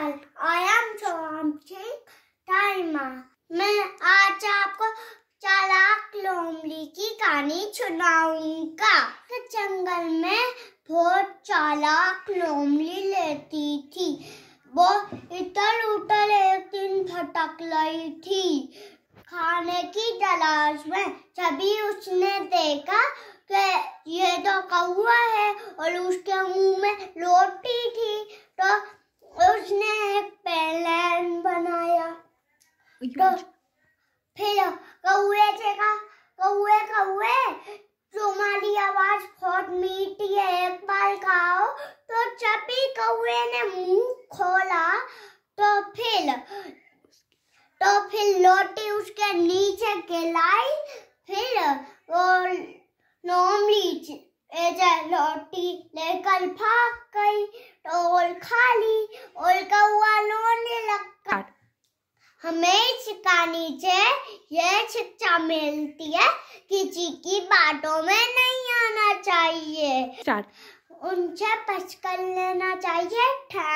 नमस्कार I am Somsingh टाइमा मैं आज आपको चालाक लोमड़ी की कहानी सुनाऊंगा जंगल में बहुत चालाक लोमड़ी लेती थी वो इतर उतर एक दिन भटक रही थी खाने की तलाश में तभी उसने देखा कि ये तो कौआ है और उसके मुंह में फिर कौए से का कौए कौए तुम्हारी आवाज बहुत मीठी है एक बार गाओ तो कौए ने मुंह खोला तो फिर तो फिर लोटी उसके नीचे गिलाई फिर वो लोटी लेकर भाग गई तो कौआ लगा हमें पानी से ये शिक्षा मिलती है किसी की बातों में नहीं आना चाहिए उनसे बच लेना चाहिए